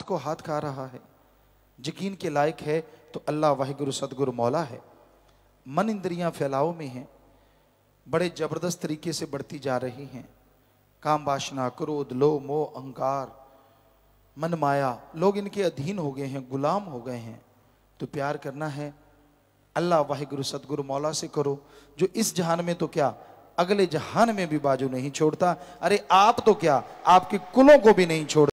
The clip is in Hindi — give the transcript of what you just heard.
वक्त को हाथ खा रहा है यकीन के लायक है तो अल्लाह वाहिगुरु सदगुरु मौला है मन इंद्रियां फैलाव में हैं बड़े ज़बरदस्त तरीके से बढ़ती जा रही हैं काम वासना क्रोध लो मोह अहंकार मन माया लोग इनके अधीन हो गए हैं गुलाम हो गए हैं तो प्यार करना है अल्लाह वाहिगुरु सदगुरु मौला से करो जो इस जहान में तो क्या अगले जहान में भी बाजू नहीं छोड़ता अरे आप तो क्या आपके कुलों को भी नहीं छोड़ता